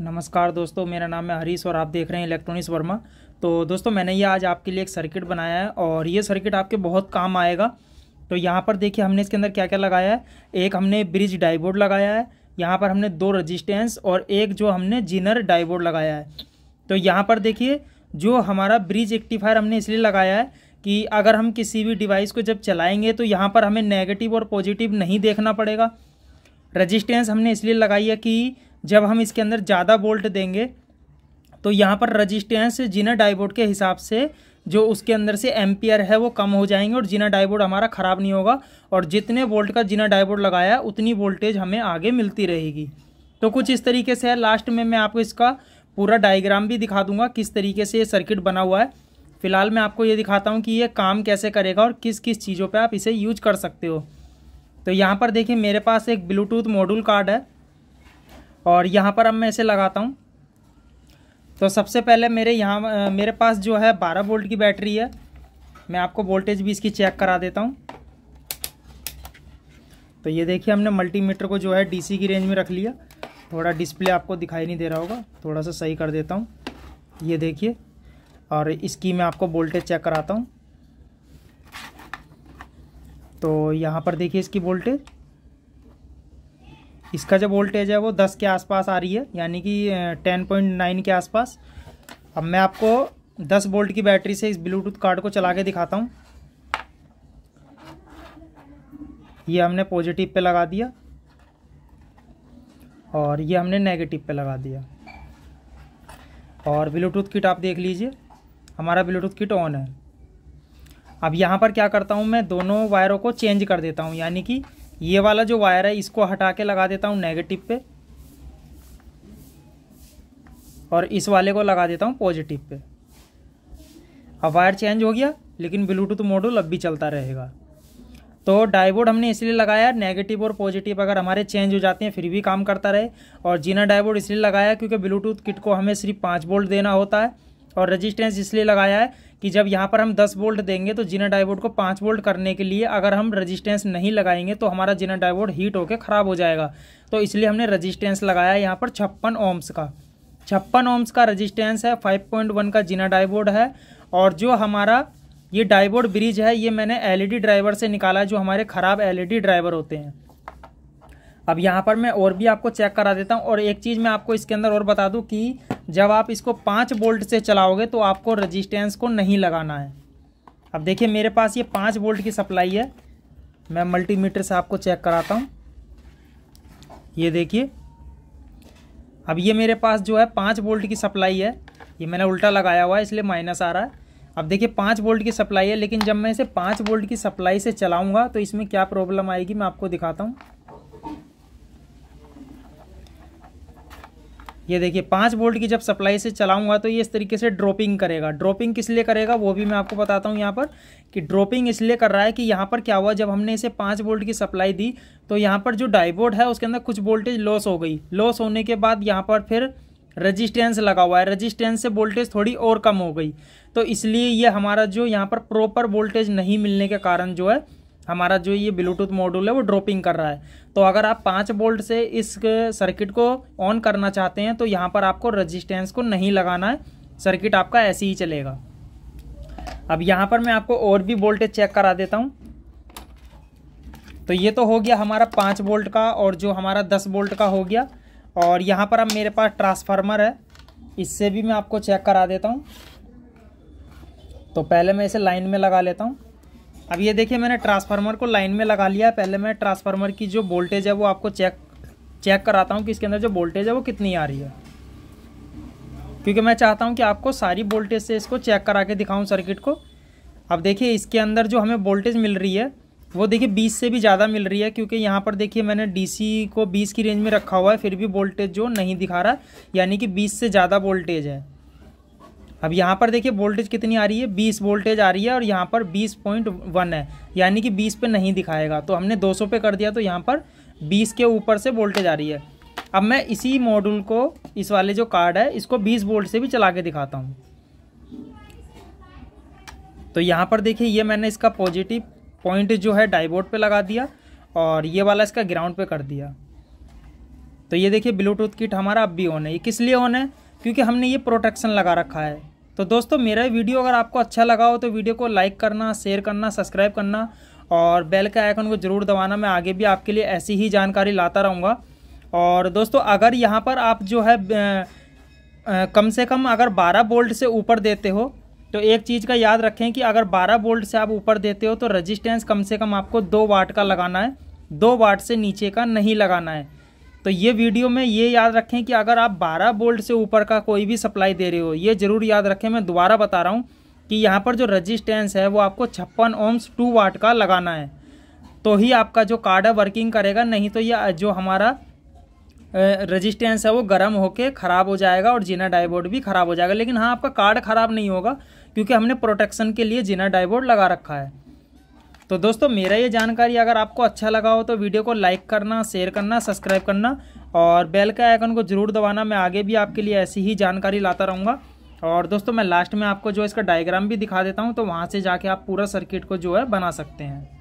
नमस्कार दोस्तों मेरा नाम है हरीश और आप देख रहे हैं इलेक्ट्रॉनिक्स वर्मा तो दोस्तों मैंने ये आज आपके लिए एक सर्किट बनाया है और ये सर्किट आपके बहुत काम आएगा तो यहाँ पर देखिए हमने इसके अंदर क्या क्या लगाया है एक हमने ब्रिज डाइबोर्ड लगाया है यहाँ पर हमने दो रजिस्टेंस और एक जो हमने जिनर डाइबोर्ड लगाया है तो यहाँ पर देखिए जो हमारा ब्रिज एक्टिफायर हमने इसलिए लगाया है कि अगर हम किसी भी डिवाइस को जब चलाएंगे तो यहाँ पर हमें नेगेटिव और पॉजिटिव नहीं देखना पड़ेगा रजिस्टेंस हमने इसलिए लगाई है कि जब हम इसके अंदर ज़्यादा वोल्ट देंगे तो यहाँ पर रजिस्टेंस जिना डाइबोर्ड के हिसाब से जो उसके अंदर से एम्पियर है वो कम हो जाएंगे और जिना डाइबोर्ड हमारा ख़राब नहीं होगा और जितने वोल्ट का जिना डाइबोर्ड लगाया उतनी वोल्टेज हमें आगे मिलती रहेगी तो कुछ इस तरीके से है लास्ट में मैं आपको इसका पूरा डायग्राम भी दिखा दूंगा किस तरीके से ये सर्किट बना हुआ है फिलहाल मैं आपको ये दिखाता हूँ कि ये काम कैसे करेगा और किस किस चीज़ों पर आप इसे यूज कर सकते हो तो यहाँ पर देखिए मेरे पास एक ब्लूटूथ मॉड्यूल कार्ड है और यहाँ पर अब मैं इसे लगाता हूँ तो सबसे पहले मेरे यहाँ मेरे पास जो है बारह वोल्ट की बैटरी है मैं आपको वोल्टेज भी इसकी चेक करा देता हूँ तो ये देखिए हमने मल्टीमीटर को जो है डीसी की रेंज में रख लिया थोड़ा डिस्प्ले आपको दिखाई नहीं दे रहा होगा थोड़ा सा सही कर देता हूँ ये देखिए और इसकी मैं आपको वोल्टेज चेक कराता हूँ तो यहाँ पर देखिए इसकी वोल्टेज इसका जो वोल्टेज है वो दस के आसपास आ रही है यानी कि टेन पॉइंट नाइन के आसपास अब मैं आपको दस वोल्ट की बैटरी से इस ब्लूटूथ कार्ड को चला के दिखाता हूँ ये हमने पॉजिटिव पे लगा दिया और ये हमने नेगेटिव पे लगा दिया और ब्लूटूथ किट आप देख लीजिए हमारा ब्लूटूथ किट ऑन है अब यहाँ पर क्या करता हूँ मैं दोनों वायरों को चेंज कर देता हूँ यानी कि ये वाला जो वायर है इसको हटा के लगा देता हूँ नेगेटिव पे और इस वाले को लगा देता हूँ पॉजिटिव पे अब वायर चेंज हो गया लेकिन ब्लूटूथ मॉड्यूल अब भी चलता रहेगा तो डाइबोर्ड हमने इसलिए लगाया नेगेटिव और पॉजिटिव अगर हमारे चेंज हो जाते हैं फिर भी काम करता रहे और जीना डाइबोर्ड इसलिए लगाया क्योंकि ब्लूटूथ किट को हमें सिर्फ पाँच बोल्ट देना होता है और रजिस्टेंस इसलिए लगाया है कि जब यहाँ पर हम 10 वोल्ट देंगे तो जिना डायोड को 5 वोल्ट करने के लिए अगर हम रजिस्टेंस नहीं लगाएंगे तो हमारा जिना डायोड हीट होकर ख़राब हो जाएगा तो इसलिए हमने रजिस्टेंस लगाया है यहाँ पर छप्पन ओम्स का छप्पन ओम्स का रजिस्टेंस है वन का जीना डायोड है और जो हमारा ये डाइबोर्ड ब्रिज है ये मैंने डी ड्राइवर e से निकाला है जो हमारे ख़राब डी ड्राइवर होते हैं अब यहाँ पर मैं और भी आपको चेक करा देता हूँ और एक चीज़ मैं आपको इसके अंदर और बता दूँ कि जब आप इसको पाँच वोल्ट से चलाओगे तो आपको रजिस्टेंस को नहीं लगाना है अब देखिए मेरे पास ये पाँच वोल्ट की सप्लाई है मैं मल्टीमीटर से आपको चेक कराता हूँ ये देखिए अब ये मेरे पास जो है पाँच वोल्ट की सप्लाई है ये मैंने उल्टा लगाया हुआ है इसलिए माइनस आ रहा है अब देखिए पाँच वोल्ट की सप्लाई है लेकिन जब मैं इसे पाँच वोल्ट की सप्लाई से चलाऊँगा तो इसमें क्या प्रॉब्लम आएगी मैं आपको दिखाता हूँ ये देखिए पाँच वोल्ट की जब सप्लाई से चलाऊंगा तो ये इस तरीके से ड्रॉपिंग करेगा ड्रॉपिंग किस लिए करेगा वो भी मैं आपको बताता हूँ यहाँ पर कि ड्रॉपिंग इसलिए कर रहा है कि यहाँ पर क्या हुआ जब हमने इसे पाँच वोल्ट की सप्लाई दी तो यहाँ पर जो डाइबोर्ड है उसके अंदर कुछ वोल्टेज लॉस हो गई लॉस होने के बाद यहाँ पर फिर रजिस्टेंस लगा हुआ है रजिस्टेंस से वोल्टेज थोड़ी और कम हो गई तो इसलिए ये हमारा जो यहाँ पर प्रॉपर वोल्टेज नहीं मिलने के कारण जो है हमारा जो ये ब्लूटूथ मॉड्यूल है वो ड्रॉपिंग कर रहा है तो अगर आप पाँच बोल्ट से इस सर्किट को ऑन करना चाहते हैं तो यहाँ पर आपको रजिस्टेंस को नहीं लगाना है सर्किट आपका ऐसे ही चलेगा अब यहाँ पर मैं आपको और भी वोल्टेज चेक करा देता हूँ तो ये तो हो गया हमारा पाँच वोल्ट का और जो हमारा दस वोल्ट का हो गया और यहाँ पर अब मेरे पास ट्रांसफार्मर है इससे भी मैं आपको चेक करा देता हूँ तो पहले मैं इसे लाइन में लगा लेता हूँ अब ये देखिए मैंने ट्रांसफार्मर को लाइन में लगा लिया पहले मैं ट्रांसफार्मर की जो वोल्टेज है वो आपको चेक चेक कराता हूँ कि इसके अंदर जो वोल्टेज है वो कितनी आ रही है क्योंकि मैं चाहता हूँ कि आपको सारी वोल्टेज से इसको चेक करा के दिखाऊँ सर्किट को अब देखिए इसके अंदर जो हमें वोल्टेज मिल रही है वो देखिए बीस से भी ज़्यादा मिल रही है क्योंकि यहाँ पर देखिए मैंने डी को बीस की रेंज में रखा हुआ है फिर भी वोल्टेज जो नहीं दिखा रहा यानी कि बीस से ज़्यादा वोल्टेज है अब यहाँ पर देखिए वोल्टेज कितनी आ रही है 20 वोल्टेज आ रही है और यहाँ पर 20.1 है यानी कि 20 पे नहीं दिखाएगा तो हमने 200 पे कर दिया तो यहाँ पर 20 के ऊपर से वोल्टेज आ रही है अब मैं इसी मॉड्यूल को इस वाले जो कार्ड है इसको 20 वोल्ट से भी चला के दिखाता हूँ तो यहाँ पर देखिए ये मैंने इसका पॉजिटिव पॉइंट जो है डाइबोर्ड पर लगा दिया और ये वाला इसका ग्राउंड पे कर दिया तो ये देखिए ब्लूटूथ किट हमारा अब भी ऑन है ये किस लिए ऑन है क्योंकि हमने ये प्रोटेक्शन लगा रखा है तो दोस्तों मेरा वीडियो अगर आपको अच्छा लगा हो तो वीडियो को लाइक करना शेयर करना सब्सक्राइब करना और बेल के आइकन को ज़रूर दबाना मैं आगे भी आपके लिए ऐसी ही जानकारी लाता रहूँगा और दोस्तों अगर यहाँ पर आप जो है कम से कम अगर 12 बोल्ट से ऊपर देते हो तो एक चीज़ का याद रखें कि अगर 12 बोल्ट से आप ऊपर देते हो तो रजिस्टेंस कम से कम आपको दो वाट का लगाना है दो वाट से नीचे का नहीं लगाना है तो ये वीडियो में ये याद रखें कि अगर आप 12 बोल्ट से ऊपर का कोई भी सप्लाई दे रहे हो ये ज़रूर याद रखें मैं दोबारा बता रहा हूँ कि यहाँ पर जो रजिस्टेंस है वो आपको छप्पन ओम्स टू वाट का लगाना है तो ही आपका जो कार्ड है वर्किंग करेगा नहीं तो यह जो हमारा रजिस्टेंस है वो गर्म होके ख़राब हो जाएगा और जीना डाइबोर्ड भी ख़राब हो जाएगा लेकिन हाँ आपका कार्ड ख़राब नहीं होगा क्योंकि हमने प्रोटेक्शन के लिए जीना डाइबोर्ड लगा रखा है तो दोस्तों मेरा ये जानकारी अगर आपको अच्छा लगा हो तो वीडियो को लाइक करना शेयर करना सब्सक्राइब करना और बेल के आइकन को जरूर दबाना मैं आगे भी आपके लिए ऐसी ही जानकारी लाता रहूँगा और दोस्तों मैं लास्ट में आपको जो इसका डायग्राम भी दिखा देता हूँ तो वहाँ से जाके आप पूरा सर्किट को जो है बना सकते हैं